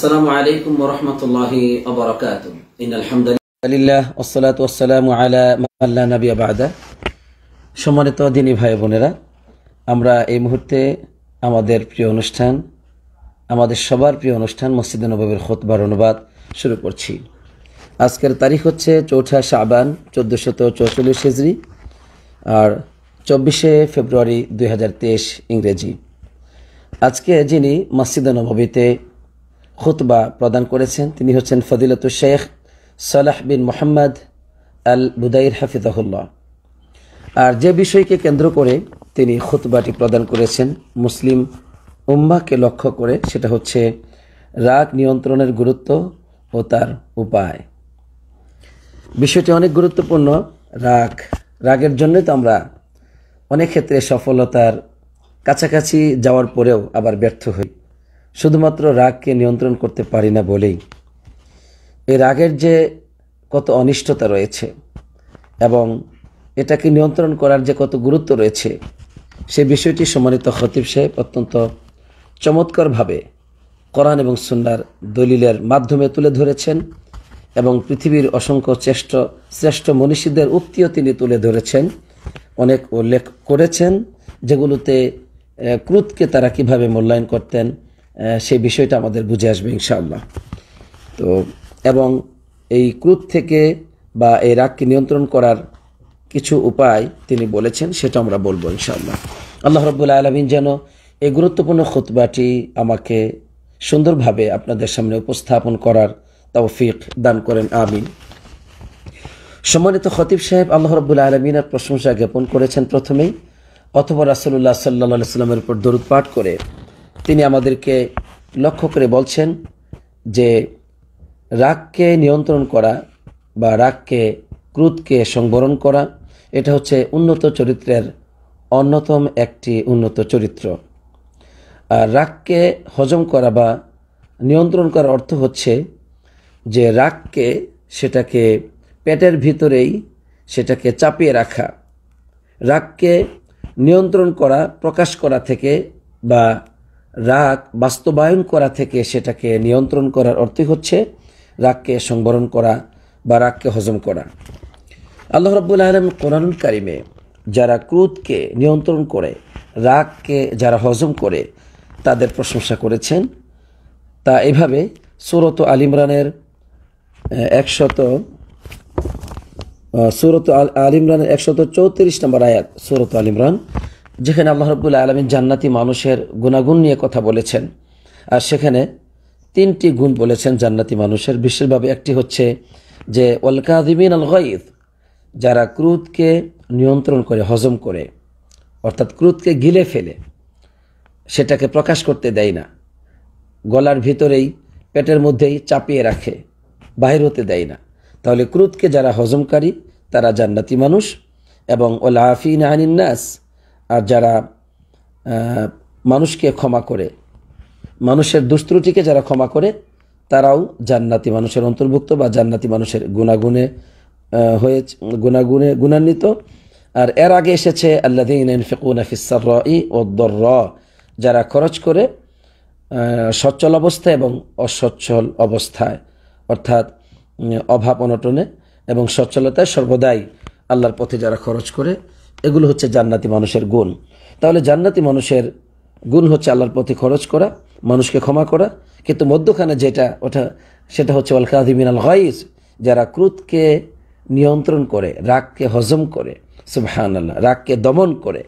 সম্মানিত দিনী ভাই বোনেরা আমরা এই মুহূর্তে আমাদের প্রিয় অনুষ্ঠান আমাদের সবার প্রিয় অনুষ্ঠান মসজিদে নবাবের খোতবার অনুবাদ শুরু করছি আজকের তারিখ হচ্ছে চৌঠা শাবান চোদ্দোশত চৌচল্লিশ হিজড়ি আর চব্বিশে ফেব্রুয়ারি দুই ইংরেজি আজকে যিনি মসজিদে নবাবিতে খুতবা প্রদান করেছেন তিনি হচ্ছেন ফজিলত শেখ সালাহ বিন মোহাম্মদ আল বুদাইর হাফিজাহুল্লাহ আর যে বিষয়কে কেন্দ্র করে তিনি খুতবাটি প্রদান করেছেন মুসলিম উম্মাকে লক্ষ্য করে সেটা হচ্ছে রাগ নিয়ন্ত্রণের গুরুত্ব ও তার উপায় বিষয়টি অনেক গুরুত্বপূর্ণ রাগ রাগের জন্যই তো আমরা অনেক ক্ষেত্রে সফলতার কাছাকাছি যাওয়ার পরেও আবার ব্যর্থ হই শুধুমাত্র রাগকে নিয়ন্ত্রণ করতে পারি না বলেই এই রাগের যে কত অনিষ্টতা রয়েছে এবং এটাকে নিয়ন্ত্রণ করার যে কত গুরুত্ব রয়েছে সে বিষয়টি সম্মানিত খতিব সাহেব অত্যন্ত চমৎকারভাবে করান এবং সুন্নার দলিলের মাধ্যমে তুলে ধরেছেন এবং পৃথিবীর অসংখ্য শ্রেষ্ঠ শ্রেষ্ঠ মনীষীদের উক্তিও তিনি তুলে ধরেছেন অনেক উল্লেখ করেছেন যেগুলোতে ক্রুদকে তারা কিভাবে মূল্যায়ন করতেন সেই বিষয়টা আমাদের বুঝে আসবে ইনশাআল্লাহ তো এবং এই ক্রুদ থেকে বা এই রাগকে নিয়ন্ত্রণ করার কিছু উপায় তিনি বলেছেন সেটা আমরা বলবো ইনশাআল্লাহ আল্লাহ রব্বুল আলমিন যেন এই গুরুত্বপূর্ণ খুতবাটি আমাকে সুন্দরভাবে আপনাদের সামনে উপস্থাপন করার তৌফিক দান করেন আমিন সম্মানিত খতিব সাহেব আল্লাহ রব্বুল আলমিনের প্রশংসা জ্ঞাপন করেছেন প্রথমেই অথবা রাসুল্লাহ সাল্লা সাল্লামের উপর দরুদ পাঠ করে তিনি আমাদেরকে লক্ষ্য করে বলছেন যে রাগকে নিয়ন্ত্রণ করা বা রাগকে ক্রুদকে সংবরণ করা এটা হচ্ছে উন্নত চরিত্রের অন্যতম একটি উন্নত চরিত্র আর রাগকে হজম করা বা নিয়ন্ত্রণ করার অর্থ হচ্ছে যে রাগকে সেটাকে পেটের ভিতরেই সেটাকে চাপিয়ে রাখা রাগকে নিয়ন্ত্রণ করা প্রকাশ করা থেকে বা রাগ বাস্তবায়ন করা থেকে সেটাকে নিয়ন্ত্রণ করার অর্থই হচ্ছে রাগকে সংবরণ করা বা রাগকে হজম করা আল্লাহ রব্বুল আলম কোরআন কারিমে যারা ক্রোধকে নিয়ন্ত্রণ করে রাগকে যারা হজম করে তাদের প্রশংসা করেছেন তা এভাবে সুরত আল ইমরানের একশত সুরত আল ইমরানের একশত চৌত্রিশ নম্বর আয়াত সুরত আল ইমরান যেখানে আল্লাহ রবুল্লা আলমিন জান্নাতি মানুষের গুণাগুণ নিয়ে কথা বলেছেন আর সেখানে তিনটি গুণ বলেছেন জান্নাতি মানুষের বিশেষভাবে একটি হচ্ছে যে ওলকাদিমিন আল গঈদ যারা ক্রুদকে নিয়ন্ত্রণ করে হজম করে অর্থাৎ ক্রুদকে গিলে ফেলে সেটাকে প্রকাশ করতে দেয় না গলার ভিতরেই পেটের মধ্যেই চাপিয়ে রাখে বাহির হতে দেয় না তাহলে ক্রুদকে যারা হজমকারী তারা জান্নাতি মানুষ এবং ওলা আফিন আনিন্নাস নাস আর যারা মানুষকে ক্ষমা করে মানুষের দুস্ত্রুটিকে যারা ক্ষমা করে তারাও জান্নাতি মানুষের অন্তর্ভুক্ত বা জান্নাতি মানুষের গুণাগুণে হয়ে গুণাগুণে গুণান্বিত আর এর আগে এসেছে আল্লাহিনফিকুনাফিসার ই র যারা খরচ করে সচ্ছল অবস্থা এবং অসচ্ছল অবস্থায় অর্থাৎ অভাব অনটনে এবং সচ্ছলতায় সর্বদাই আল্লাহর পথে যারা খরচ করে এগুলো হচ্ছে জান্নাতি মানুষের গুণ তাহলে জান্নাতি মানুষের গুণ হচ্ছে আল্লাহর পথে খরচ করা মানুষকে ক্ষমা করা কিন্তু মধ্যখানে যেটা ওটা সেটা হচ্ছে ওয়াল কাদিমিন আল হাইস যারা ক্রুতকে নিয়ন্ত্রণ করে রাগকে হজম করে সুবহান আল্লাহ রাগকে দমন করে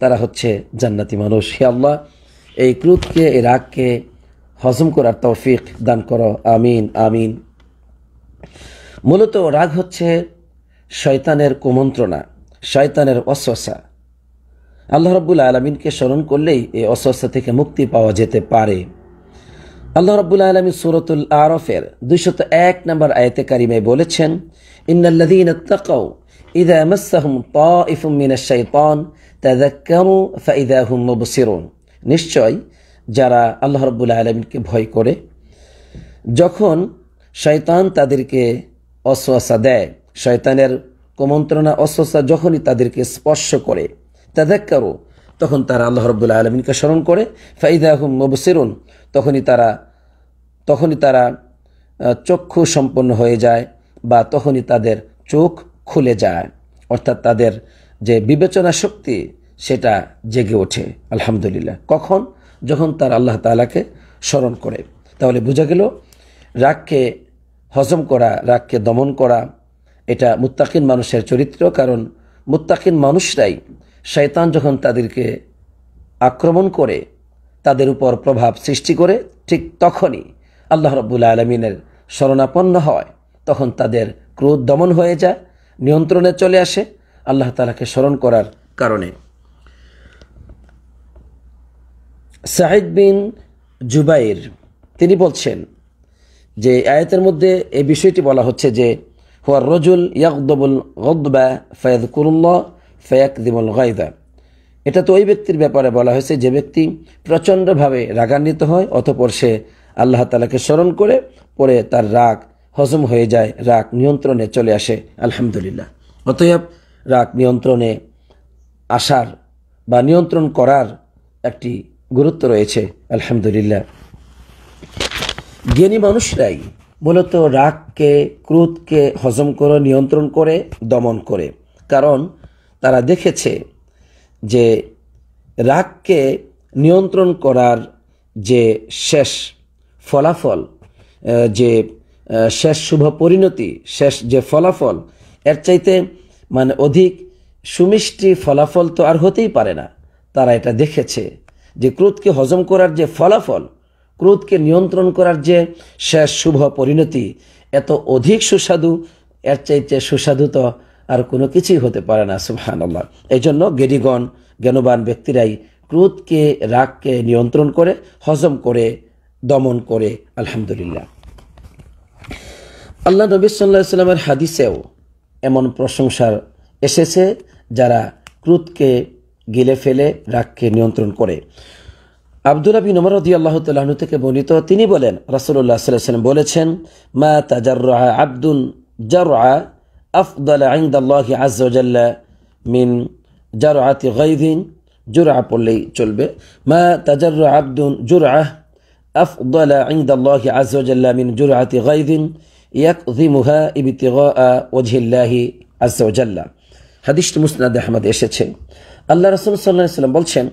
তারা হচ্ছে জান্নাতি মানুষ হে আল্লাহ এই ক্রুদকে এই রাগকে হজম করার তৌফিক দান করো আমিন আমিন মূলত রাগ হচ্ছে শয়তানের কুমন্ত্রণা শয়তানের অসসা আল্লাহ রব্বুল আলমিনকে স্মরণ করলেই এই অসসা থেকে মুক্তি পাওয়া যেতে পারে আল্লাহ রব্বুল আলমী সুরতুল আরফের দুইশত এক নম্বর আয়তে কারিমে বলেছেন ইন্নাল্লাদিন তাকাউ إذا مسهم طائف من الشيطان تذكروا فإذا هم নিশ্চয় যারা আল্লাহ রব্বুল আলমিনকে ভয় করে যখন শয়তান তাদেরকে অশ্বাসা দেয় শয়তানের কুমন্ত্রণা অস্বস্থা যখনই তাদেরকে স্পর্শ করে কারো তখন তারা আল্লাহ রবুল্লা আলমিনকে স্মরণ করে ফাইদাহুম মবসেরুন তখনই তারা তখনই তারা চক্ষু সম্পন্ন হয়ে যায় বা তখনই তাদের চোখ খুলে যায় অর্থাৎ তাদের যে বিবেচনা শক্তি সেটা জেগে ওঠে আলহামদুলিল্লাহ কখন যখন তার আল্লাহ তালাকে স্মরণ করে তাহলে বোঝা গেল রাগকে হজম করা রাগকে দমন করা এটা মুত্তাকিন মানুষের চরিত্র কারণ মুত্তাকিন মানুষরাই শয়তান যখন তাদেরকে আক্রমণ করে তাদের উপর প্রভাব সৃষ্টি করে ঠিক তখনই আল্লাহ রব্বুল আলমিনের শরণাপন্ন হয় তখন তাদের ক্রোধ দমন হয়ে যায় নিয়ন্ত্রণে চলে আসে আল্লাহ তালাকে স্মরণ করার কারণে সাহিদ বিন জুবাইর তিনি বলছেন যে আয়তের মধ্যে এই বিষয়টি বলা হচ্ছে যে হুয়া রজুল ইয়াকদবুল গদ্বা ফয়াদ কুরুল্লাহ ফয়াকদিমুল এটা তো ওই ব্যক্তির ব্যাপারে বলা হয়েছে যে ব্যক্তি প্রচণ্ডভাবে রাগান্বিত হয় অতপর সে আল্লাহ তালাকে স্মরণ করে পরে তার রাগ হজম হয়ে যায় রাগ নিয়ন্ত্রণে চলে আসে আলহামদুলিল্লাহ অতএব রাগ নিয়ন্ত্রণে আসার বা নিয়ন্ত্রণ করার একটি গুরুত্ব রয়েছে আলহামদুলিল্লাহ জ্ঞানী মানুষরাই মূলত রাগকে ক্রোধকে হজম করে নিয়ন্ত্রণ করে দমন করে কারণ তারা দেখেছে যে রাগকে নিয়ন্ত্রণ করার যে শেষ ফলাফল যে শেষ শুভ পরিণতি শেষ যে ফলাফল এর চাইতে মানে অধিক সুমিষ্টি ফলাফল তো আর হতেই পারে না তারা এটা দেখেছে যে ক্রোধকে হজম করার যে ফলাফল ক্রোধকে নিয়ন্ত্রণ করার যে শেষ শুভ পরিণতি এত অধিক সুস্বাদু এর চাইতে সুস্বাদু তো আর কোনো কিছুই হতে পারে না সুহান এই জন্য গেরিগণ জ্ঞানবান ব্যক্তিরাই ক্রোধকে রাগকে নিয়ন্ত্রণ করে হজম করে দমন করে আলহামদুলিল্লাহ আল্লাহ নবী সাল্লাহ সাল্লামের হাদিসেও এমন প্রশংসার এসেছে যারা ক্রোধকে গিলে ফেলে রাগকে নিয়ন্ত্রণ করে আবদুল বিন উমর রদি আল্লাহ তাল্লাহ্ন থেকে বর্ণিত তিনি বলেন রাসুল্লাহ সাল্লাম বলেছেন মা তাজার আব্দুন জারআ আফদাল আইন্দাল্লাহ আজ্লা মিন জারআতি গাইদিন জুরআ পড়লেই চলবে মা তাজার আব্দুন জুরআ أفضل عند الله عز وجل من جرعة غيظ يكظمها ابتغاء وجه الله عز وجل হাদিসটি মুসনাদ আহমদ এসেছে আল্লাহ রসুল সাল্লাহ সাল্লাম বলছেন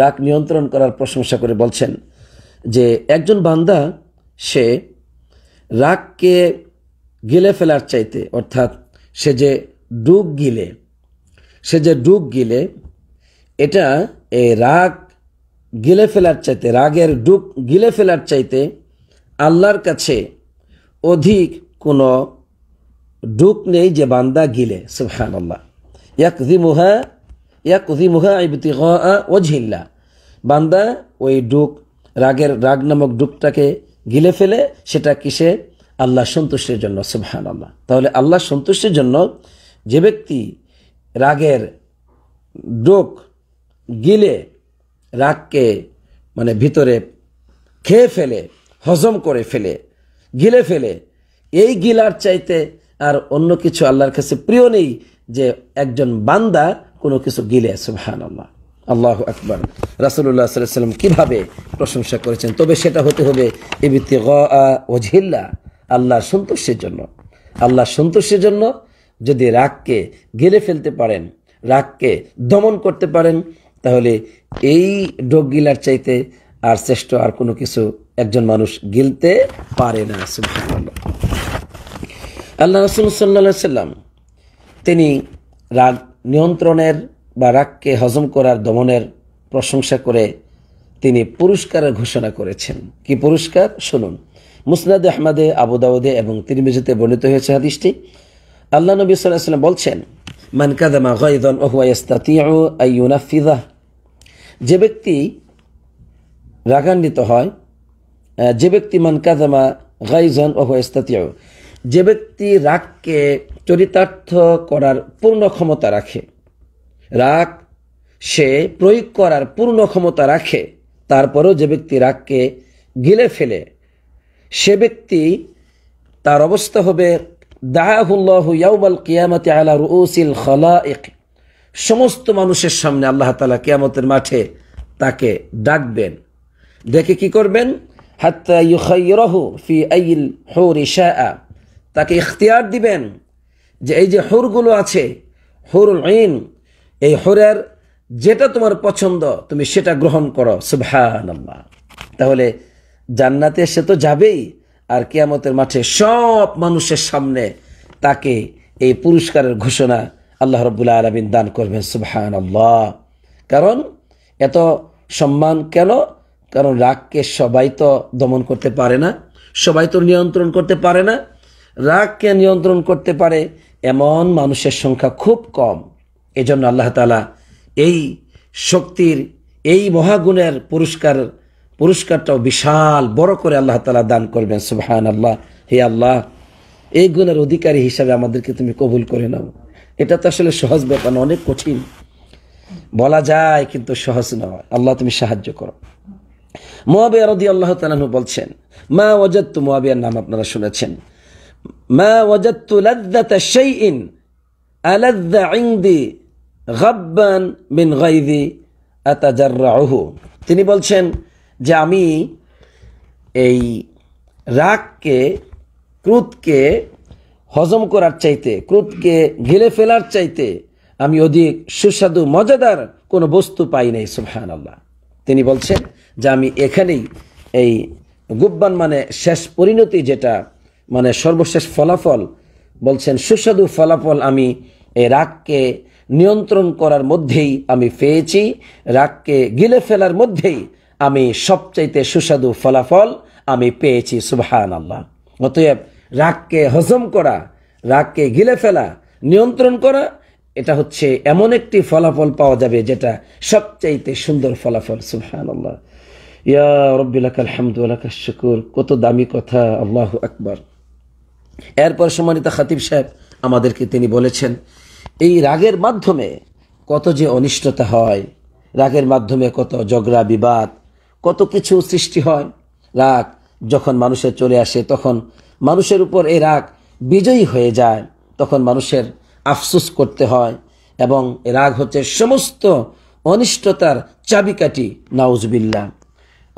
রাগ নিয়ন্ত্রণ করার প্রশংসা করে বলছেন যে একজন বান্দা সে রাগকে গিলে ফেলার চাইতে অর্থাৎ সে যে ডুব গিলে সে যে ডুব গিলে এটা এই রাগ গিলে ফেলার চাইতে রাগের ডুব গিলে ফেলার চাইতে আল্লাহর কাছে অধিক কোনো ডুক নেই যে বান্দা গিলে সুহান আল্লাহ ইয়াকিমুহা ইয়া কুজিমুহা ইবতিহা ও ঝিল্লা বান্দা ওই ডুক রাগের রাগ নামক ডুকটাকে গিলে ফেলে সেটা কিসে আল্লাহ সন্তুষ্টের জন্য সুবহান আল্লাহ তাহলে আল্লাহ সন্তুষ্টের জন্য যে ব্যক্তি রাগের ডোক গিলে রাগকে মানে ভিতরে খেয়ে ফেলে হজম করে ফেলে গিলে ফেলে এই গিলার চাইতে আর অন্য কিছু আল্লাহর কাছে প্রিয় নেই যে একজন বান্দা কোনো কিছু গিলে সুহান আল্লাহ আল্লাহ আকবর রাসুল্লাহ সাল্লাম কীভাবে প্রশংসা করেছেন তবে সেটা হতে হবে এবিতি ওঝিল্লা আল্লাহর সন্তোষের জন্য আল্লাহ সন্তোষের জন্য যদি রাগকে গেলে ফেলতে পারেন রাগকে দমন করতে পারেন তাহলে এই ডোগ গিলার চাইতে আর শ্রেষ্ঠ আর কোনো কিছু একজন মানুষ গিলতে পারে না আল্লাহ রসুল সাল্লা সাল্লাম তিনি রাগ নিয়ন্ত্রণের বা রাগকে হজম করার দমনের প্রশংসা করে তিনি পুরস্কারের ঘোষণা করেছেন কি পুরস্কার শুনুন মুসনাদ আহমদে আবুদাউদে এবং তিরমিজিতে বর্ণিত হয়েছে হাদিসটি আল্লাহ নবী সাল্লাম বলছেন মানকাদামা গাইদন ওহুয়াইস্তাতিউনাফিদা যে ব্যক্তি রাগান্বিত হয় যে ব্যক্তি মানকাদামা গাইজন ওহুয়াইস্তাতিউ যে ব্যক্তি রাগকে চরিতার্থ করার পূর্ণ ক্ষমতা রাখে রাগ সে প্রয়োগ করার পূর্ণ ক্ষমতা রাখে তারপরেও যে ব্যক্তি রাগকে গিলে ফেলে সে ব্যক্তি তার অবস্থা হবে দাহাহুল্লাহ ইয়াউমাল আলা রুসিল এক সমস্ত মানুষের সামনে আল্লাহ তালা কিয়ামতের মাঠে তাকে ডাকবেন ডেকে কি করবেন হাত্তা ইউখাইরহু ফি আইল হৌরিশা তাকে ইখতিয়ার দিবেন যে এই যে হোরগুলো আছে হোরুল আইন এই হোরের যেটা তোমার পছন্দ তুমি সেটা গ্রহণ করো সুভান তাহলে জান্নাতে সে তো যাবেই আর কেয়ামতের মাঠে সব মানুষের সামনে তাকে এই পুরস্কারের ঘোষণা আল্লাহ রবুল্লা আলমিন দান করবেন সুভান আল্লাহ কারণ এত সম্মান কেন কারণ রাগকে সবাই তো দমন করতে পারে না সবাই তো নিয়ন্ত্রণ করতে পারে না রাগকে নিয়ন্ত্রণ করতে পারে এমন মানুষের সংখ্যা খুব কম এজন্য আল্লাহ তালা এই শক্তির এই মহাগুণের পুরস্কার পুরস্কারটাও বিশাল বড় করে আল্লাহ তালা দান করবেন সুবাহান আল্লাহ হে আল্লাহ এই গুণের অধিকারী হিসাবে আমাদেরকে তুমি কবুল করে নাও এটা তো আসলে সহজ ব্যাপার না অনেক কঠিন বলা যায় কিন্তু সহজ নয় আল্লাহ তুমি সাহায্য করো মোয়াবিয়া রদি আল্লাহ তালু বলছেন মা তো মহাবিয়ার নাম আপনারা শুনেছেন মা ওয়াজাত্তু লাদ্দাতা শাইইন আলাদ্দা ইনদি গাব্বান বিন গাইদি আতাজাররাহু তিনি বলছেন যে আমি এই রাগকে ক্রুদকে হজম করার চাইতে ক্রুদকে ঘিলে ফেলার চাইতে আমি অধিক সুস্বাদু মজাদার কোনো বস্তু পাই নাই সুফহান আল্লাহ তিনি বলছেন যে আমি এখানেই এই গুব্বান মানে শেষ পরিণতি যেটা মানে সর্বশেষ ফলাফল বলছেন সুস্বাদু ফলাফল আমি এই রাগকে নিয়ন্ত্রণ করার মধ্যেই আমি পেয়েছি রাগকে গিলে ফেলার মধ্যেই আমি সবচাইতে সুস্বাদু ফলাফল আমি পেয়েছি সুবাহান আল্লাহ অতএব রাগকে হজম করা রাগকে গিলে ফেলা নিয়ন্ত্রণ করা এটা হচ্ছে এমন একটি ফলাফল পাওয়া যাবে যেটা সবচাইতে সুন্দর ফলাফল সুবহান আল্লাহ ইয়া রব্বিলাক আলহামদুল্লাহ শুকুর কত দামি কথা আল্লাহ আকবর এরপর সম্মানিত খাতিব সাহেব আমাদেরকে তিনি বলেছেন এই রাগের মাধ্যমে কত যে অনিষ্টতা হয় রাগের মাধ্যমে কত ঝগড়া বিবাদ কত কিছু সৃষ্টি হয় রাগ যখন মানুষের চলে আসে তখন মানুষের উপর এই রাগ বিজয়ী হয়ে যায় তখন মানুষের আফসুস করতে হয় এবং রাগ হচ্ছে সমস্ত অনিষ্টতার চাবিকাটি নাউজবিল্লা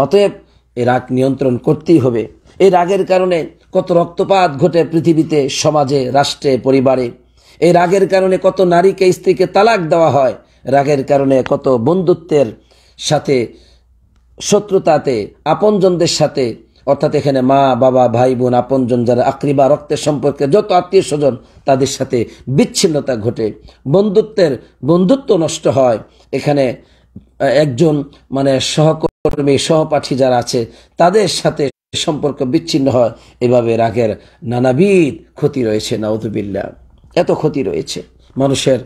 অতএব এই রাগ নিয়ন্ত্রণ করতেই হবে এই রাগের কারণে কত রক্তপাত ঘটে পৃথিবীতে সমাজে রাষ্ট্রে পরিবারে এই রাগের কারণে কত নারীকে স্ত্রীকে তালাক দেওয়া হয় রাগের কারণে কত বন্ধুত্বের সাথে শত্রুতাতে আপনজনদের সাথে অর্থাৎ এখানে মা বাবা ভাই বোন আপনজন যারা বা রক্তের সম্পর্কে যত আত্মীয় স্বজন তাদের সাথে বিচ্ছিন্নতা ঘটে বন্ধুত্বের বন্ধুত্ব নষ্ট হয় এখানে একজন মানে সহকর্মী সহপাঠী যারা আছে তাদের সাথে সম্পর্ক বিচ্ছিন্ন হয় এভাবে রাগের নানাবিধ ক্ষতি রয়েছে নাউদুবিল্লা এত ক্ষতি রয়েছে মানুষের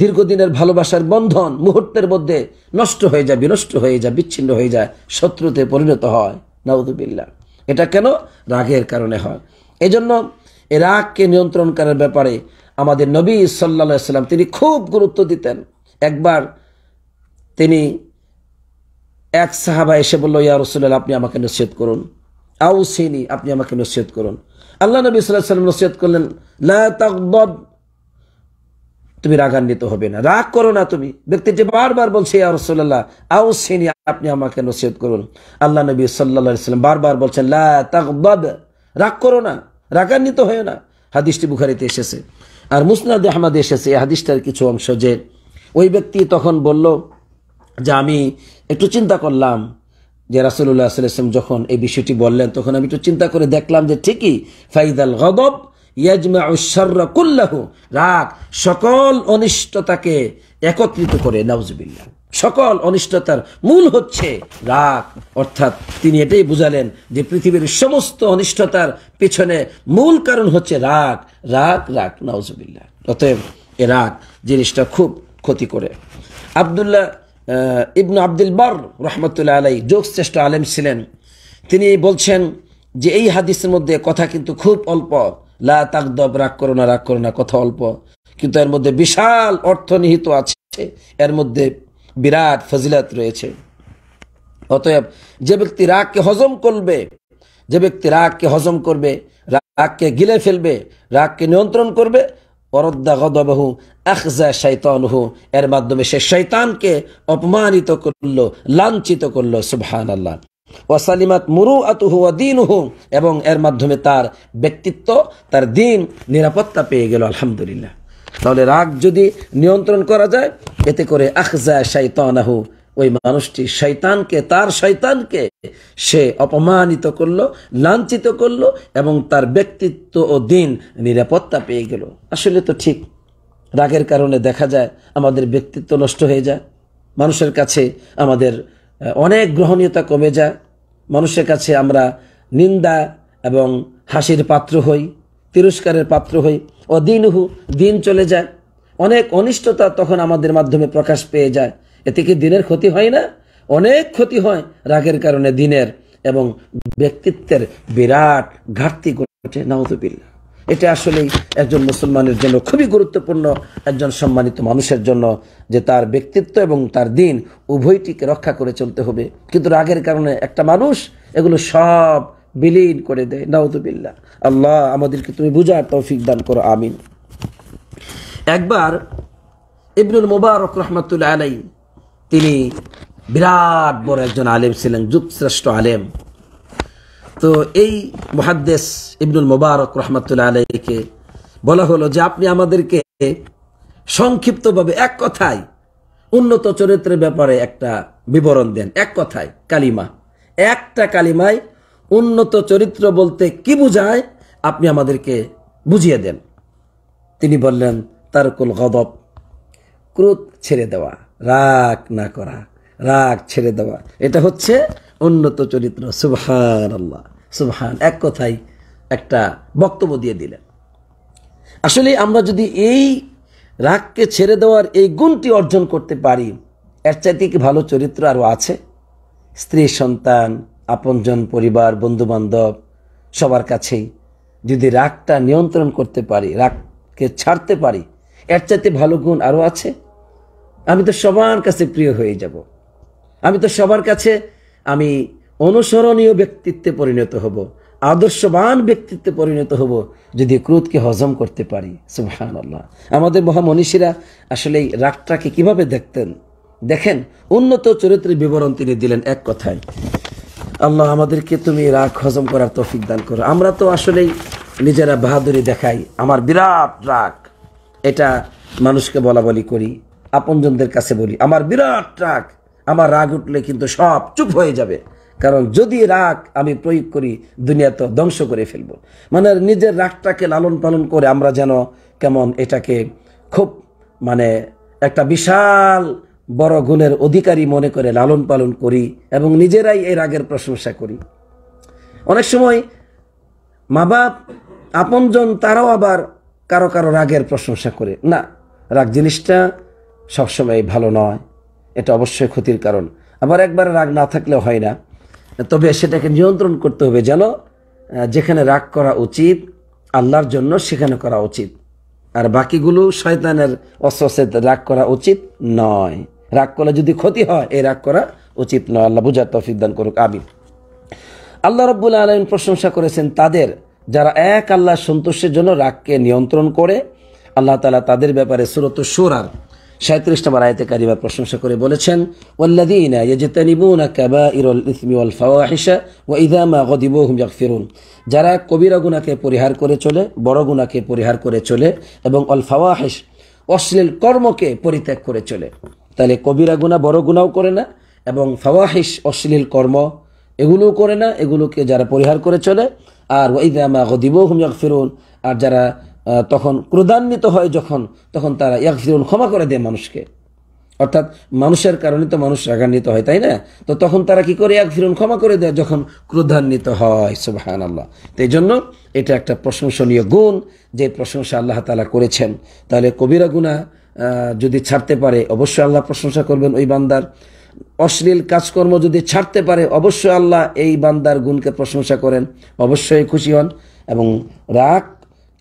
দীর্ঘদিনের ভালোবাসার বন্ধন মুহূর্তের মধ্যে নষ্ট হয়ে যায় বিনষ্ট হয়ে যায় বিচ্ছিন্ন হয়ে যায় শত্রুতে পরিণত হয় নাউদুবিল্লা এটা কেন রাগের কারণে হয় এজন্য এ রাগকে নিয়ন্ত্রণ করার ব্যাপারে আমাদের নবী সাল্লা সাল্লাম তিনি খুব গুরুত্ব দিতেন একবার তিনি এক সাহাবা এসে বললো ইয়া রসুল্লাহ আপনি আমাকে নসিহত করুন আউ সিনি আপনি আমাকে নসিহত করুন আল্লাহ নবী সাল্লাম নসিহত করলেন লা তুমি রাগান্বিত হবে না রাগ করো না তুমি ব্যক্তিটি বারবার বলছে ইয়া রসুল্লাহ আউ সিনি আপনি আমাকে নসিহত করুন আল্লাহ নবী সাল্লা সাল্লাম বারবার বলছেন লা রাগ করো না রাগান্বিত হয়ে না হাদিসটি বুখারিতে এসেছে আর মুসনাদ আহমদ এসেছে হাদিসটার কিছু অংশ যে ওই ব্যক্তি তখন বলল যে আমি একটু চিন্তা করলাম যে রাসুল্লাহ সাল্লাম যখন এই বিষয়টি বললেন তখন আমি একটু চিন্তা করে দেখলাম যে ঠিকই ফাইদাল গদব ইয়াজমাউসার্রকুল্লাহ রাগ সকল অনিষ্টতাকে একত্রিত করে নাউজবিল্লা সকল অনিষ্টতার মূল হচ্ছে রাগ অর্থাৎ তিনি এটাই বুঝালেন যে পৃথিবীর সমস্ত অনিষ্টতার পিছনে মূল কারণ হচ্ছে রাগ রাগ রাগ নাউজবিল্লা অতএব এ রাগ জিনিসটা খুব ক্ষতি করে আবদুল্লাহ ইবনু আব্দুল বর রহমতুল্লাহ আলাই যোগশ্রেষ্ঠ আলেম ছিলেন তিনি বলছেন যে এই হাদিসের মধ্যে কথা কিন্তু খুব অল্প লা তাকদব রাগ করো না রাগ করো না কথা অল্প কিন্তু এর মধ্যে বিশাল অর্থ নিহিত আছে এর মধ্যে বিরাট ফজিলাত রয়েছে অতএব যে ব্যক্তি রাগকে হজম করবে যে ব্যক্তি রাগকে হজম করবে রাগকে গিলে ফেলবে রাগকে নিয়ন্ত্রণ করবে পরদ্দা গদবাহু আখজা শৈতানহু এর মাধ্যমে সে শৈতানকে অপমানিত করল লাঞ্ছিত করল সুবহান আল্লাহ ওয়াসালিমাত মুরু আতুহু দিনহু এবং এর মাধ্যমে তার ব্যক্তিত্ব তার দিন নিরাপত্তা পেয়ে গেল আলহামদুলিল্লাহ তাহলে রাগ যদি নিয়ন্ত্রণ করা যায় এতে করে আখজা শৈতানাহু ওই মানুষটি শৈতানকে তার শৈতানকে সে অপমানিত করল লাঞ্ছিত করল এবং তার ব্যক্তিত্ব ও দিন নিরাপত্তা পেয়ে গেল আসলে তো ঠিক রাগের কারণে দেখা যায় আমাদের ব্যক্তিত্ব নষ্ট হয়ে যায় মানুষের কাছে আমাদের অনেক গ্রহণীয়তা কমে যায় মানুষের কাছে আমরা নিন্দা এবং হাসির পাত্র হই তিরস্কারের পাত্র হই অদিন হু দিন চলে যায় অনেক অনিষ্টতা তখন আমাদের মাধ্যমে প্রকাশ পেয়ে যায় এতে কি দিনের ক্ষতি হয় না অনেক ক্ষতি হয় রাগের কারণে দিনের এবং ব্যক্তিত্বের বিরাট ঘাটতি ঘটে নাউজুবিল্লা এটা আসলে একজন মুসলমানের জন্য খুবই গুরুত্বপূর্ণ একজন সম্মানিত মানুষের জন্য যে তার ব্যক্তিত্ব এবং তার দিন উভয়টিকে রক্ষা করে চলতে হবে কিন্তু রাগের কারণে একটা মানুষ এগুলো সব বিলীন করে দেয় নাউজুবিল্লা আল্লাহ আমাদেরকে তুমি বুঝার তৌফিক দান করো আমিন একবার ইবনুল মুবারক রহমতুল্লা আলাই তিনি বিরাট বড় একজন আলেম ছিলেন যুগশ্রেষ্ঠ আলেম তো এই মহাদ্দেশ ইবনুল মোবারক রহমতুল্লাহ আলাইকে বলা হলো যে আপনি আমাদেরকে সংক্ষিপ্তভাবে এক কথায় উন্নত চরিত্রের ব্যাপারে একটা বিবরণ দেন এক কথায় কালিমা একটা কালিমায় উন্নত চরিত্র বলতে কি বুঝায় আপনি আমাদেরকে বুঝিয়ে দেন তিনি বললেন তারকুল গদব ক্রোধ ছেড়ে দেওয়া রাগ না করা রাগ ছেড়ে দেওয়া এটা হচ্ছে উন্নত চরিত্র সুবহান আল্লাহ সুবহান এক কথাই একটা বক্তব্য দিয়ে দিলেন আসলে আমরা যদি এই রাগকে ছেড়ে দেওয়ার এই গুণটি অর্জন করতে পারি এর চাইতে কি ভালো চরিত্র আরও আছে স্ত্রী সন্তান আপনজন পরিবার বন্ধুবান্ধব সবার কাছেই যদি রাগটা নিয়ন্ত্রণ করতে পারি রাগকে ছাড়তে পারি এর চাইতে ভালো গুণ আরও আছে আমি তো সবার কাছে প্রিয় হয়ে যাব আমি তো সবার কাছে আমি অনুসরণীয় ব্যক্তিত্বে পরিণত হব আদর্শবান ব্যক্তিত্বে পরিণত হব যদি ক্রোধকে হজম করতে পারি সুবাহ আল্লাহ আমাদের মহামনীষীরা আসলে এই রাগটাকে কীভাবে দেখতেন দেখেন উন্নত চরিত্রের বিবরণ তিনি দিলেন এক কথায় আল্লাহ আমাদেরকে তুমি রাগ হজম করার তৌফিক দান করো আমরা তো আসলেই নিজেরা বাহাদুরি দেখাই আমার বিরাট রাগ এটা মানুষকে বলা বলি করি আপনজনদের কাছে বলি আমার বিরাট রাগ আমার রাগ উঠলে কিন্তু সব চুপ হয়ে যাবে কারণ যদি রাগ আমি প্রয়োগ করি দুনিয়া তো ধ্বংস করে ফেলব মানে নিজের রাগটাকে লালন পালন করে আমরা যেন কেমন এটাকে খুব মানে একটা বিশাল বড় গুণের অধিকারী মনে করে লালন পালন করি এবং নিজেরাই এই রাগের প্রশংসা করি অনেক সময় মা বাপ আপনজন তারাও আবার কারো কারো রাগের প্রশংসা করে না রাগ জিনিসটা সবসময় ভালো নয় এটা অবশ্যই ক্ষতির কারণ আবার একবার রাগ না থাকলে হয় না তবে সেটাকে নিয়ন্ত্রণ করতে হবে যেন যেখানে রাগ করা উচিত আল্লাহর জন্য সেখানে করা উচিত আর বাকিগুলো শয়তানের অস্ত্রে রাগ করা উচিত নয় রাগ করলে যদি ক্ষতি হয় এই রাগ করা উচিত নয় আল্লাহ বুঝার তফিক দান করুক আবির আল্লাহ রব্বুল আলম প্রশংসা করেছেন তাদের যারা এক আল্লাহ সন্তোষের জন্য রাগকে নিয়ন্ত্রণ করে আল্লাহ তালা তাদের ব্যাপারে সুরত সুরার সাঁত্রিশ নম্বর আয়তে কারিমার প্রশংসা করে বলেছেন ওয়াল্লাদিনা ইয়াজতানিবুনা কাবাইরুল ইসমি ওয়াল ফাওয়াহিশা ওয়া ইযা মা গাদিবুহুম ইয়াগফিরুন যারা কবিরা গুনাহকে পরিহার করে চলে বড় গুনাহকে পরিহার করে চলে এবং অল ফাওয়াহিশ অশ্লীল কর্মকে পরিত্যাগ করে চলে তাহলে কবিরা গুনাহ বড় গুনাহও করে না এবং ফাওয়াহিশ অশ্লীল কর্ম এগুলোও করে না এগুলোকে যারা পরিহার করে চলে আর ওয়াইদা মা গদিবুহুম ইয়াগফিরুন আর যারা তখন ক্রোধান্বিত হয় যখন তখন তারা ফিরুন ক্ষমা করে দেয় মানুষকে অর্থাৎ মানুষের কারণে তো মানুষ রাগান্বিত হয় তাই না তো তখন তারা কি করে এক ফিরুন ক্ষমা করে দেয় যখন ক্রোধান্বিত হয় সুবাহান আল্লাহ তো এই জন্য এটা একটা প্রশংসনীয় গুণ যে প্রশংসা আল্লাহ তালা করেছেন তাহলে কবিরা গুণা যদি ছাড়তে পারে অবশ্যই আল্লাহ প্রশংসা করবেন ওই বান্দার অশ্লীল কাজকর্ম যদি ছাড়তে পারে অবশ্যই আল্লাহ এই বান্দার গুণকে প্রশংসা করেন অবশ্যই খুশি হন এবং রাগ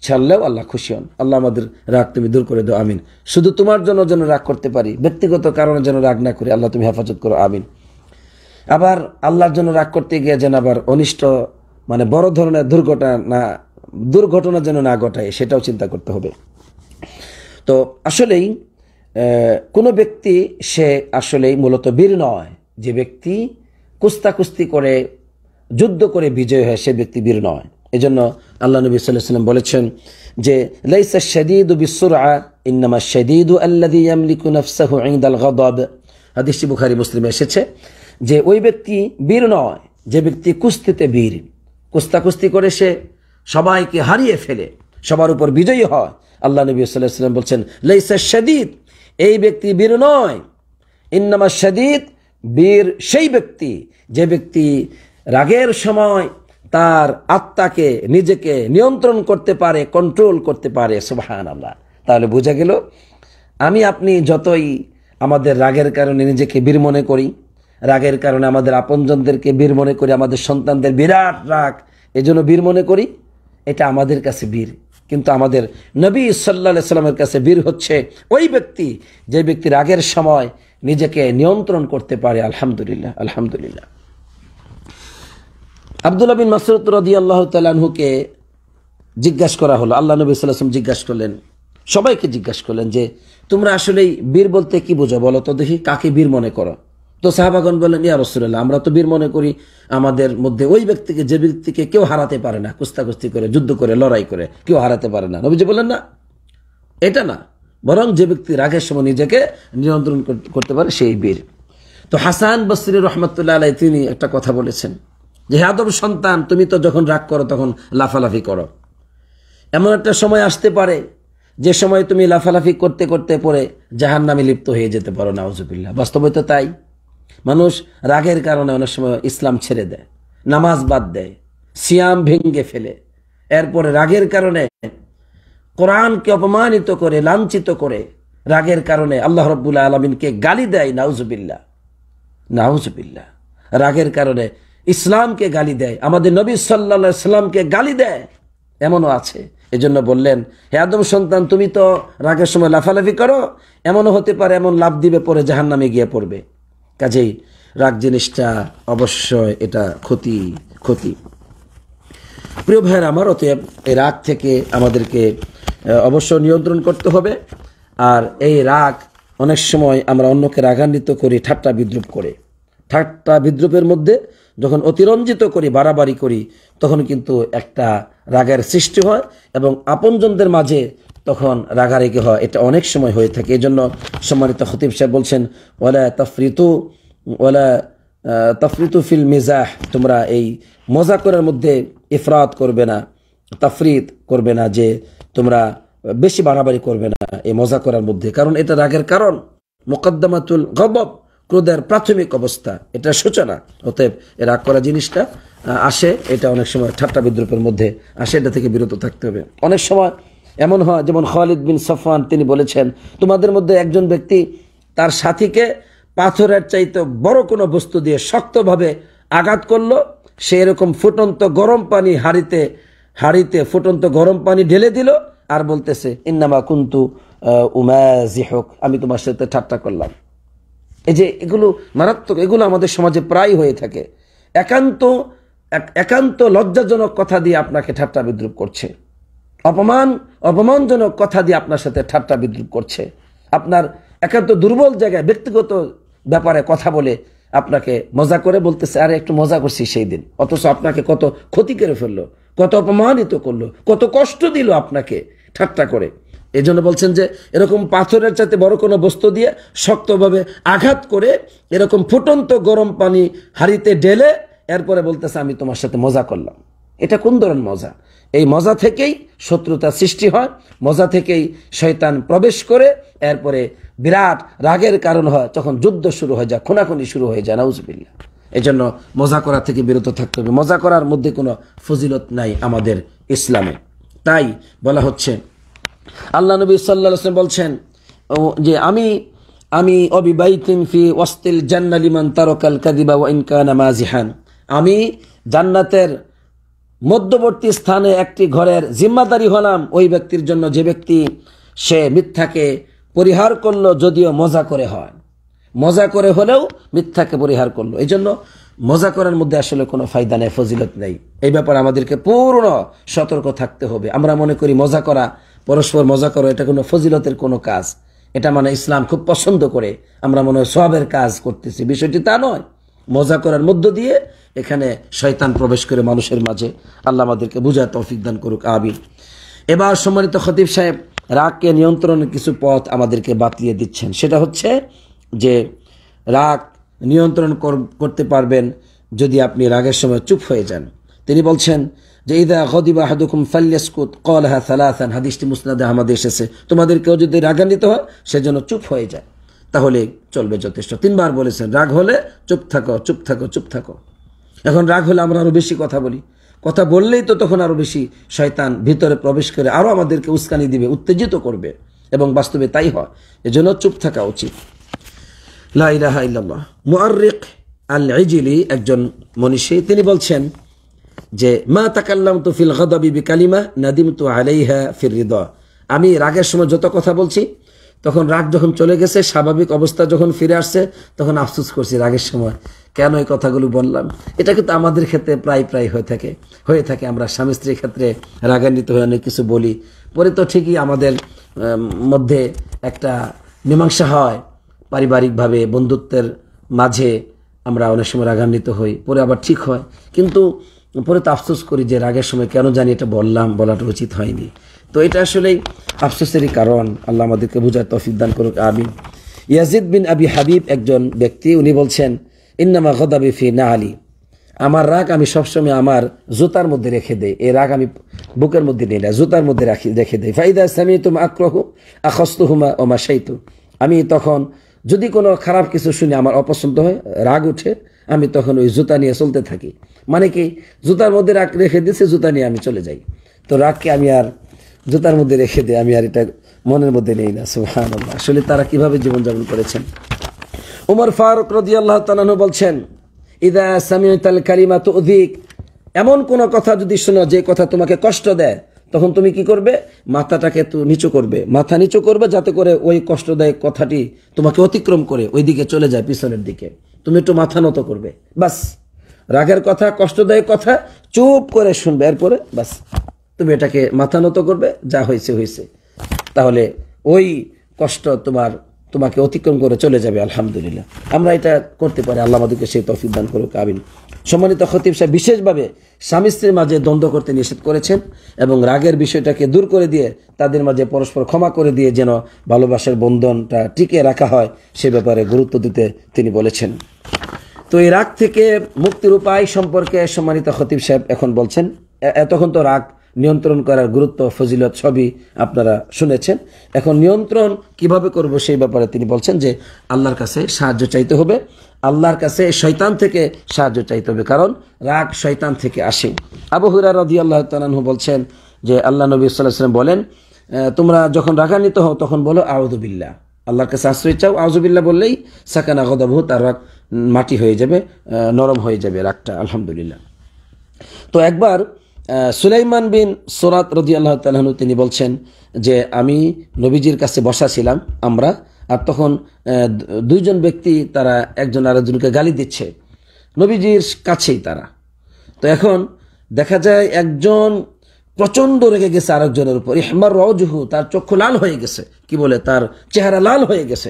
ছাড়লেও আল্লাহ খুশি হন আল্লাহ আমাদের রাগ তুমি দূর করে দাও আমিন শুধু তোমার জন্য যেন রাগ করতে পারি ব্যক্তিগত কারণে যেন রাগ না করি আল্লাহ তুমি হেফাজত করো আমিন আবার আল্লাহর জন্য রাগ করতে গিয়ে যেন আবার অনিষ্ট মানে বড় ধরনের দুর্ঘটনা না দুর্ঘটনা যেন না ঘটায় সেটাও চিন্তা করতে হবে তো আসলেই কোনো ব্যক্তি সে আসলেই মূলত বীর নয় যে ব্যক্তি কুস্তাকুস্তি করে যুদ্ধ করে বিজয় হয় সে ব্যক্তি বীর নয় এজন্য আল্লাহ নবী সাল্লাম বলেছেন যে লাইসা শাদীদু বিসুরআ ইন্নামা শাদীদু আল্লাযী ইয়ামলিকু নাফসাহু ইনদাল এসেছে যে ওই ব্যক্তি বীর নয় যে ব্যক্তি কুস্তিতে বীর কুস্তা কুস্তি করে সে সবাইকে হারিয়ে ফেলে সবার উপর বিজয়ী হয় আল্লাহ নবী সাল্লাহ সাল্লাম বলছেন লাইসা শাদীদ এই ব্যক্তি বীর নয় ইন্নামা শাদীদ বীর সেই ব্যক্তি যে ব্যক্তি রাগের সময় তার আত্মাকে নিজেকে নিয়ন্ত্রণ করতে পারে কন্ট্রোল করতে পারে সুবাহান আল্লাহ তাহলে বোঝা গেল আমি আপনি যতই আমাদের রাগের কারণে নিজেকে বীর মনে করি রাগের কারণে আমাদের আপনজনদেরকে বীর মনে করি আমাদের সন্তানদের বিরাট রাগ এজন্য বীর মনে করি এটা আমাদের কাছে বীর কিন্তু আমাদের নবী সাল্লা সাল্লামের কাছে বীর হচ্ছে ওই ব্যক্তি যে ব্যক্তি রাগের সময় নিজেকে নিয়ন্ত্রণ করতে পারে আলহামদুলিল্লাহ আলহামদুলিল্লাহ আবদুল্লা বিন মাসরত রদি আল্লাহ তালাহুকে জিজ্ঞাসা করা হলো আল্লাহ নবী সাল্লাম জিজ্ঞাসা করলেন সবাইকে জিজ্ঞাসা করলেন যে তোমরা আসলেই বীর বলতে কি বোঝো বলো তো দেখি কাকে বীর মনে করো তো সাহাবাগন বলেন ইয়া রসুল্লাহ আমরা তো বীর মনে করি আমাদের মধ্যে ওই ব্যক্তিকে যে ব্যক্তিকে কেউ হারাতে পারে না কুস্তাকুস্তি করে যুদ্ধ করে লড়াই করে কেউ হারাতে পারে না নবীজি বললেন না এটা না বরং যে ব্যক্তি রাগের সময় নিজেকে নিয়ন্ত্রণ করতে পারে সেই বীর তো হাসান বসরি রহমতুল্লাহ আলাই তিনি একটা কথা বলেছেন যে আদব সন্তান তুমি তো যখন রাগ করো তখন লাফালাফি করো এমন একটা সময় আসতে পারে যে সময় তুমি লাফালাফি করতে করতে পরে জাহান নামে লিপ্ত হয়ে যেতে পারো নাউজুবিল্লা বাস্তবে তো তাই মানুষ রাগের কারণে অনেক সময় ইসলাম ছেড়ে দেয় নামাজ বাদ দেয় সিয়াম ভেঙ্গে ফেলে এরপরে রাগের কারণে কোরআনকে অপমানিত করে লাঞ্ছিত করে রাগের কারণে আল্লাহ রব্বুল্লাহ আলমিনকে গালি দেয় নাউজুবিল্লা নাউজুবিল্লা রাগের কারণে ইসলামকে গালি দেয় আমাদের নবী সাল্লা ইসলামকে গালি দেয় এমনও আছে এজন্য বললেন হে আদম সন্তান তুমি তো রাগের সময় লাফালাফি করো এমনও হতে পারে এমন লাভ দিবে পরে জাহান নামে গিয়ে পড়বে কাজেই রাগ জিনিসটা অবশ্যই এটা ক্ষতি ক্ষতি প্রিয় ভাইয়ের আমার অতএব এই রাগ থেকে আমাদেরকে অবশ্য নিয়ন্ত্রণ করতে হবে আর এই রাগ অনেক সময় আমরা অন্যকে রাগান্বিত করি ঠাট্টা বিদ্রুপ করে ঠাট্টা বিদ্রুপের মধ্যে যখন অতিরঞ্জিত করি বাড়াবাড়ি করি তখন কিন্তু একটা রাগের সৃষ্টি হয় এবং আপনজনদের মাঝে তখন রাগারেগি হয় এটা অনেক সময় হয়ে থাকে এই জন্য সম্মানিত হতিব সাহেব বলছেন ওলা তফরিতু ওলা তফরিতু ফিল মিজাহ তোমরা এই মজা করার মধ্যে ইফরাত করবে না তাফরিত করবে না যে তোমরা বেশি বাড়াবাড়ি করবে না এই মজা করার মধ্যে কারণ এটা রাগের কারণ মোকদ্দমাতুল গব্ব ক্রোধের প্রাথমিক অবস্থা এটা সূচনা অতএব এর করা জিনিসটা আসে এটা অনেক সময় ঠাট্টা বিদ্রুপের মধ্যে আসে এটা থেকে বিরত থাকতে হবে অনেক সময় এমন হয় যেমন খালিদ বিন সফান তিনি বলেছেন তোমাদের মধ্যে একজন ব্যক্তি তার সাথীকে পাথরের চাইতে বড় কোনো বস্তু দিয়ে শক্তভাবে আঘাত করলো সে এরকম ফুটন্ত গরম পানি হাড়িতে হাড়িতে ফুটন্ত গরম পানি ঢেলে দিল আর বলতেছে ইন্নামা কুন্তু হোক আমি তোমার সাথে ঠাট্টা করলাম এই যে এগুলো মারাত্মক এগুলো আমাদের সমাজে প্রায় হয়ে থাকে একান্ত একান্ত লজ্জাজনক কথা দিয়ে আপনাকে ঠাট্টা বিদ্রুপ করছে অপমান অপমানজনক কথা দিয়ে আপনার সাথে ঠাট্টা বিদ্রুপ করছে আপনার একান্ত দুর্বল জায়গায় ব্যক্তিগত ব্যাপারে কথা বলে আপনাকে মজা করে বলতেছে আরে একটু মজা করছি সেই দিন অথচ আপনাকে কত ক্ষতি করে ফেললো কত অপমানিত করলো কত কষ্ট দিল আপনাকে ঠাট্টা করে এই জন্য বলছেন যে এরকম পাথরের চাতে বড় কোনো বস্তু দিয়ে শক্তভাবে আঘাত করে এরকম ফুটন্ত গরম পানি হাড়িতে ঢেলে এরপরে বলতেছে আমি তোমার সাথে মজা করলাম এটা কোন ধরনের মজা এই মজা থেকেই শত্রুতা সৃষ্টি হয় মজা থেকেই শয়তান প্রবেশ করে এরপরে বিরাট রাগের কারণ হয় তখন যুদ্ধ শুরু হয়ে যায় খুনাখুনি শুরু হয়ে যায় নাউজবিল্লা জন্য মজা করা থেকে বিরত থাকতে হবে মজা করার মধ্যে কোনো ফজিলত নাই আমাদের ইসলামে তাই বলা হচ্ছে আল্লাহ নবী সাল্লাহ বলছেন যে আমি আমি অবিবাহিতিম ফি ওয়াস্তিল জান্নালিমান তারকাল কাদিবা ওয়াইন কানা মাজিহান আমি জান্নাতের মধ্যবর্তী স্থানে একটি ঘরের জিম্মাদারি হলাম ওই ব্যক্তির জন্য যে ব্যক্তি সে মিথ্যাকে পরিহার করলো যদিও মজা করে হয় মজা করে হলেও মিথ্যাকে পরিহার করলো এই জন্য মজা করার মধ্যে আসলে কোনো ফায়দা নেই ফজিলত নেই এই ব্যাপারে আমাদেরকে পূর্ণ সতর্ক থাকতে হবে আমরা মনে করি মজা করা পরস্পর মজা করো এটা কোনো ফজিলতের কোনো কাজ এটা মানে ইসলাম খুব পছন্দ করে আমরা মনে হয় সবের কাজ করতেছি বিষয়টি তা নয় মজা করার মধ্য দিয়ে এখানে শয়তান প্রবেশ করে মানুষের মাঝে আল্লাহ আমাদেরকে বুঝায় তৌফিক দান করুক আবির এবার সম্মানিত খতিব সাহেব রাগকে নিয়ন্ত্রণের কিছু পথ আমাদেরকে বাতলিয়ে দিচ্ছেন সেটা হচ্ছে যে রাগ নিয়ন্ত্রণ করতে পারবেন যদি আপনি রাগের সময় চুপ হয়ে যান তিনি বলছেন যে ইদা হদিবা হাদুকুম ফাল্লাসকুত কল সালাসান সালাহান হাদিসটি মুসনাদে আহমদ এসেছে তোমাদের কেউ যদি রাগান্বিত হয় সেজন্য চুপ হয়ে যায় তাহলে চলবে যথেষ্ট তিনবার বলেছেন রাগ হলে চুপ থাকো চুপ থাকো চুপ থাকো এখন রাগ হলে আমরা আরও বেশি কথা বলি কথা বললেই তো তখন আরও বেশি শয়তান ভিতরে প্রবেশ করে আরও আমাদেরকে উস্কানি দিবে উত্তেজিত করবে এবং বাস্তবে তাই হয় এজন্য চুপ থাকা উচিত ইল্লাল্লাহ মুআরিক আল ইজিলি একজন মনীষী তিনি বলছেন যে মা তাকাল্লাম তো ফিল বি কালিমা নাদিম তো আলাইহা ফির হৃদয় আমি রাগের সময় যত কথা বলছি তখন রাগ যখন চলে গেছে স্বাভাবিক অবস্থা যখন ফিরে আসছে তখন আফসুস করছি রাগের সময় কেন এই কথাগুলো বললাম এটা কিন্তু আমাদের ক্ষেত্রে প্রায় প্রায় হয়ে থাকে হয়ে থাকে আমরা স্বামী স্ত্রীর ক্ষেত্রে রাগান্বিত হয়ে অনেক কিছু বলি পরে তো ঠিকই আমাদের মধ্যে একটা মীমাংসা হয় পারিবারিকভাবে বন্ধুত্বের মাঝে আমরা অনেক সময় রাগান্বিত হই পরে আবার ঠিক হয় কিন্তু পরে তো আফসোস করি যে রাগের সময় কেন জানি এটা বললাম বলাটা উচিত হয়নি তো এটা আসলেই আফসোসেরই কারণ আল্লাহ আমাদেরকে বোঝার তফিক দান করুক আমিন ইয়াজিদ বিন আবি হাবিব একজন ব্যক্তি উনি বলছেন ইন্নামা গদাবি ফি না আলী আমার রাগ আমি সবসময় আমার জুতার মধ্যে রেখে দেই এই রাগ আমি বুকের মধ্যে নিই না জুতার মধ্যে রাখি রেখে দেই ফাইদা সামি তুমি আক্রহ আখস্ত হুমা ওমা সেই আমি তখন যদি কোনো খারাপ কিছু শুনে আমার অপছন্দ হয় রাগ উঠে আমি তখন ওই জুতা নিয়ে চলতে থাকি মানে কি জুতার মধ্যে রাখ রেখে দিয়েছে জুতা নিয়ে আমি চলে যাই তো রাগকে আমি আর জুতার মধ্যে রেখে দিই আমি আর এটা মনের মধ্যে নেই না সুহান আসলে তারা কীভাবে জীবনযাপন করেছেন উমর ফারুক রদি আল্লাহ তালানু বলছেন ইদা সামিউতাল কালিমা তো অধিক এমন কোনো কথা যদি শোনো যে কথা তোমাকে কষ্ট দেয় তখন তুমি কি করবে মাথাটাকে তো নিচু করবে মাথা নিচু করবে যাতে করে ওই কষ্টদায়ক কথাটি তোমাকে অতিক্রম করে ওইদিকে চলে যায় পিছনের দিকে তুমি একটু মাথা নত করবে বাস রাগের কথা কষ্টদায়ক কথা চুপ করে শুনবে এরপরে বাস তুমি এটাকে মাথা নত করবে যা হয়েছে হয়েছে তাহলে ওই কষ্ট তোমার তোমাকে অতিক্রম করে চলে যাবে আলহামদুলিল্লাহ আমরা এটা করতে পারি আল্লাহ আমাদেরকে সেই তফিক দান করুক আবিন সম্মানিত খতিব সাহেব বিশেষভাবে স্বামী স্ত্রীর মাঝে দ্বন্দ্ব করতে নিষেধ করেছেন এবং রাগের বিষয়টাকে দূর করে দিয়ে তাদের মাঝে পরস্পর ক্ষমা করে দিয়ে যেন ভালোবাসার বন্ধনটা টিকে রাখা হয় সে ব্যাপারে গুরুত্ব দিতে তিনি বলেছেন তো এই রাগ থেকে মুক্তির উপায় সম্পর্কে সম্মানিত খতিব সাহেব এখন বলছেন এতক্ষণ তো রাগ নিয়ন্ত্রণ করার গুরুত্ব ফজিলত সবই আপনারা শুনেছেন এখন নিয়ন্ত্রণ কিভাবে করব সেই ব্যাপারে তিনি বলছেন যে আল্লাহর কাছে সাহায্য চাইতে হবে আল্লাহর কাছে শৈতান থেকে সাহায্য চাইতে হবে কারণ রাগ শৈতান থেকে আসে আবু হুরার রদি আল্লাহ তালু বলছেন যে আল্লাহ নবী সাল্লাম বলেন তোমরা যখন রাগান্বিত হও তখন বলো আউদুবিল্লা আল্লাহর কাছে আশ্রয় চাও আউজুবিল্লা বললেই সাকানা গদাবহ তার রাগ মাটি হয়ে যাবে নরম হয়ে যাবে রাগটা আলহামদুলিল্লাহ তো একবার সুলাইমান বিন সোরাত রদি আল্লাহ তালাহনু তিনি বলছেন যে আমি নবীজির কাছে বসা ছিলাম আমরা আর তখন দুইজন ব্যক্তি তারা একজন আরেকজনকে গালি দিচ্ছে নবীজির কাছেই তারা তো এখন দেখা যায় একজন প্রচণ্ড রেগে গেছে আরেকজনের উপর হেমার রজহু তার চক্ষু লাল হয়ে গেছে কি বলে তার চেহারা লাল হয়ে গেছে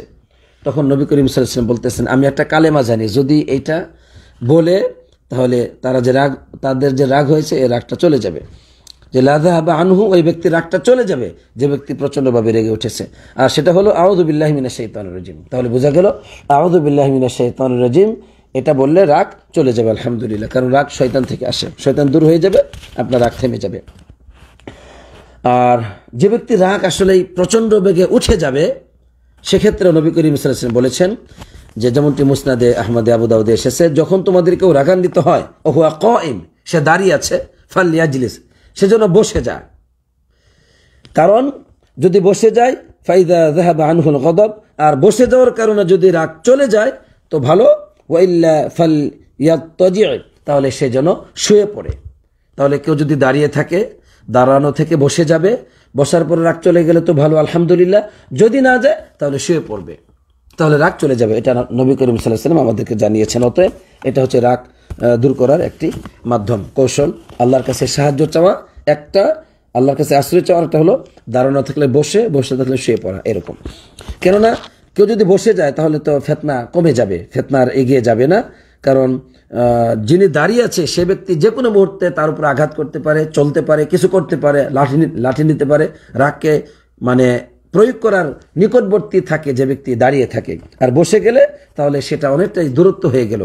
তখন নবী করিম সাল্লাম বলতেছেন আমি একটা কালেমা জানি যদি এইটা বলে তাহলে তারা যে রাগ তাদের যে রাগ হয়েছে এই রাগটা চলে যাবে যে লাদা বা আনহু ওই ব্যক্তির রাগটা চলে যাবে যে ব্যক্তি প্রচণ্ডভাবে রেগে উঠেছে আর সেটা হলো আউদুবিল্লাহ মিনা শৈতান রাজিম তাহলে বোঝা গেল আউদুবিল্লাহ মিনা শৈতান রাজিম এটা বললে রাগ চলে যাবে আলহামদুলিল্লাহ কারণ রাগ শৈতান থেকে আসে শৈতান দূর হয়ে যাবে আপনার রাগ থেমে যাবে আর যে ব্যক্তি রাগ আসলেই প্রচণ্ড বেগে উঠে যাবে সেক্ষেত্রে নবী করিম ইসলাম বলেছেন যে যেমনটি মুসনাদে আহমদে আবুদাউদে এসেছে যখন তোমাদেরকেও রাগান্বিত হয় ক এম সে দাঁড়িয়ে আছে ফাল্লিয়া জিলিস সে যেন বসে যায় কারণ যদি বসে যায় ফাইদা জাহাবা আনহুল কদব আর বসে যাওয়ার কারণে যদি রাগ চলে যায় তো ভালো ওয়াইল্লা ফাল ইয়াত্তজি তাহলে সে যেন শুয়ে পড়ে তাহলে কেউ যদি দাঁড়িয়ে থাকে দাঁড়ানো থেকে বসে যাবে বসার পরে রাগ চলে গেলে তো ভালো আলহামদুলিল্লাহ যদি না যায় তাহলে শুয়ে পড়বে তাহলে রাগ চলে যাবে এটা নবী করিম সাল্লাহ সাল্লাম আমাদেরকে জানিয়েছেন অতএব এটা হচ্ছে রাগ দূর করার একটি মাধ্যম কৌশল আল্লাহর কাছে সাহায্য চাওয়া একটা আল্লাহর কাছে আশ্রয় একটা হলো দাঁড়ানো থাকলে বসে বসে থাকলে শুয়ে পড়া এরকম কেননা কেউ যদি বসে যায় তাহলে তো ফেতনা কমে যাবে ফেতনার এগিয়ে যাবে না কারণ যিনি দাঁড়িয়ে আছে সে ব্যক্তি যে কোনো মুহূর্তে তার উপর আঘাত করতে পারে চলতে পারে কিছু করতে পারে লাঠি লাঠি নিতে পারে রাগকে মানে প্রয়োগ করার নিকটবর্তী থাকে যে ব্যক্তি দাঁড়িয়ে থাকে আর বসে গেলে তাহলে সেটা অনেকটাই দূরত্ব হয়ে গেল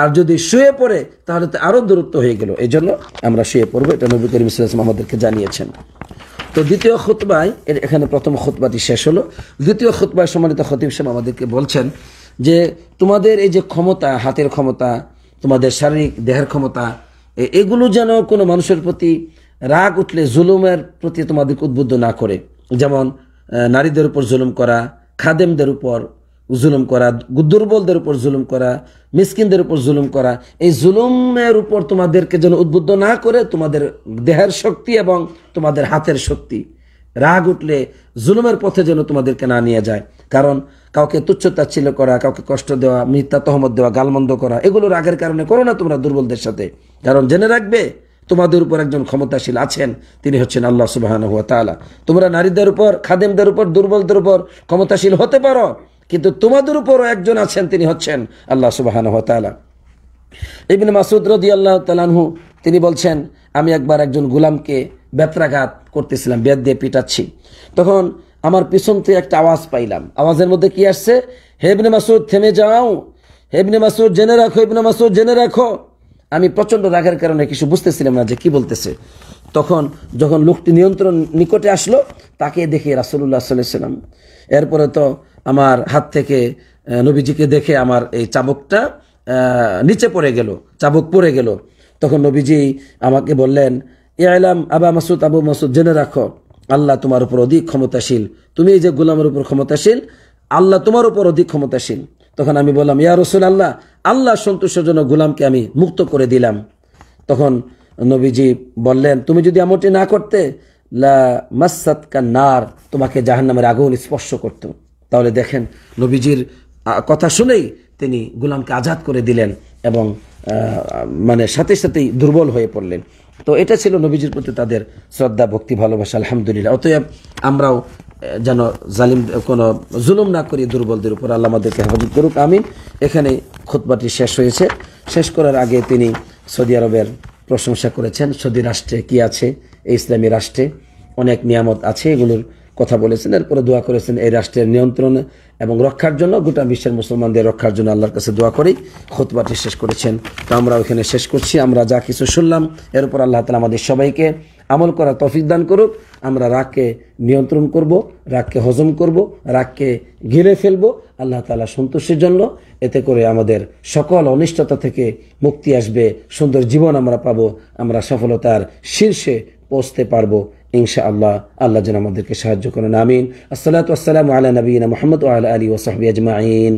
আর যদি শুয়ে পড়ে তাহলে তো আরও দূরত্ব হয়ে গেল এই জন্য আমরা শুয়ে পড়বো এটা নবী করিম ইসলাম আমাদেরকে জানিয়েছেন তো দ্বিতীয় খুতবায় এর এখানে প্রথম খুতবাটি শেষ হলো দ্বিতীয় খুতবায় সম্মানিত খতিব সাহেব আমাদেরকে বলছেন যে তোমাদের এই যে ক্ষমতা হাতের ক্ষমতা তোমাদের শারীরিক দেহের ক্ষমতা এগুলো যেন কোনো মানুষের প্রতি রাগ উঠলে জুলুমের প্রতি তোমাদেরকে উদ্বুদ্ধ না করে যেমন নারীদের উপর জুলুম করা খাদেমদের উপর জুলুম করা দুর্বলদের উপর জুলুম করা মিসকিনদের উপর জুলুম করা এই জুলুমের উপর তোমাদেরকে যেন উদ্বুদ্ধ না করে তোমাদের দেহের শক্তি এবং তোমাদের হাতের শক্তি রাগ উঠলে জুলুমের পথে যেন তোমাদেরকে না নিয়ে যায় কারণ কাউকে তুচ্ছতাচ্ছিল্য করা কাউকে কষ্ট দেওয়া মিথ্যা তহমত দেওয়া গালমন্দ করা এগুলো রাগের কারণে করো না তোমরা দুর্বলদের সাথে কারণ জেনে রাখবে তোমাদের উপর একজন ক্ষমতাশীল আছেন তিনি হচ্ছেন আল্লাহ সুবাহান হুয়া তালা তোমরা নারীদের উপর খাদেমদের উপর দুর্বলদের উপর ক্ষমতাশীল হতে পারো কিন্তু তোমাদের উপরও একজন আছেন তিনি হচ্ছেন আল্লাহ সুবাহান হুয়া তালা ইবিন মাসুদ রদি আল্লাহ তালানহু তিনি বলছেন আমি একবার একজন গুলামকে বেত্রাঘাত করতেছিলাম বেদ দিয়ে পিটাচ্ছি তখন আমার পিছন থেকে একটা আওয়াজ পাইলাম আওয়াজের মধ্যে কি আসছে হেবনে মাসুদ থেমে যাও হেবনে মাসুদ জেনে রাখো হেবনে মাসুদ জেনে রাখো আমি প্রচণ্ড রাগের কারণে কিছু বুঝতেছিলাম না যে কি বলতেছে তখন যখন লোকটি নিয়ন্ত্রণ নিকটে আসলো তাকে দেখে রাসুল্লাহ সাল্লাম এরপরে তো আমার হাত থেকে নবীজিকে দেখে আমার এই চাবুকটা নিচে পড়ে গেল চাবুক পড়ে গেল তখন নবীজি আমাকে বললেন এ আইলাম আবা মাসুদ আবু মাসুদ জেনে রাখো আল্লাহ তোমার উপর অধিক ক্ষমতাশীল তুমি এই যে গোলামের উপর ক্ষমতাশীল আল্লাহ তোমার উপর অধিক ক্ষমতাশীল তখন আমি বললাম ইয়া রসুল আল্লাহ আল্লাহ সন্তোষের জন্য গোলামকে আমি মুক্ত করে দিলাম তখন নবীজি বললেন তুমি যদি এমনটি না করতে লা নার তোমাকে জাহান্নামের আগুন স্পর্শ করত তাহলে দেখেন নবীজির কথা শুনেই তিনি গোলামকে আজাদ করে দিলেন এবং মানে সাথে সাথেই দুর্বল হয়ে পড়লেন তো এটা ছিল নবীজির প্রতি তাদের শ্রদ্ধা ভক্তি ভালোবাসা আলহামদুলিল্লাহ অতএব আমরাও যেন জালিম কোনো জুলুম না করি দুর্বলদের উপর আল্লাহ আমাদেরকে হেফাজত করুক আমিন এখানে খুতবাটি শেষ হয়েছে শেষ করার আগে তিনি সৌদি আরবের প্রশংসা করেছেন সৌদি রাষ্ট্রে কি আছে এই ইসলামী রাষ্ট্রে অনেক নিয়ামত আছে এগুলোর কথা বলেছেন এরপরে দোয়া করেছেন এই রাষ্ট্রের নিয়ন্ত্রণ এবং রক্ষার জন্য গোটা বিশ্বের মুসলমানদের রক্ষার জন্য আল্লাহর কাছে দোয়া করেই খোতবাটি শেষ করেছেন তো আমরা ওখানে শেষ করছি আমরা যা কিছু শুনলাম এরপর আল্লাহ তালা আমাদের সবাইকে আমল করার তফিক দান করুক আমরা রাগকে নিয়ন্ত্রণ করব রাগকে হজম করব রাগকে ঘিরে ফেলবো আল্লাহ তালা সন্তুষ্টির জন্য এতে করে আমাদের সকল অনিষ্টতা থেকে মুক্তি আসবে সুন্দর জীবন আমরা পাব আমরা সফলতার শীর্ষে পৌঁছতে পারবো ইনশা আল্লাহ আল্লাহ যেন আমাদেরকে সাহায্য করেন আমিন আসসালাত আসসালাম আলা নবীন মোহাম্মদ আল আলী ওসাহবি আজমাইন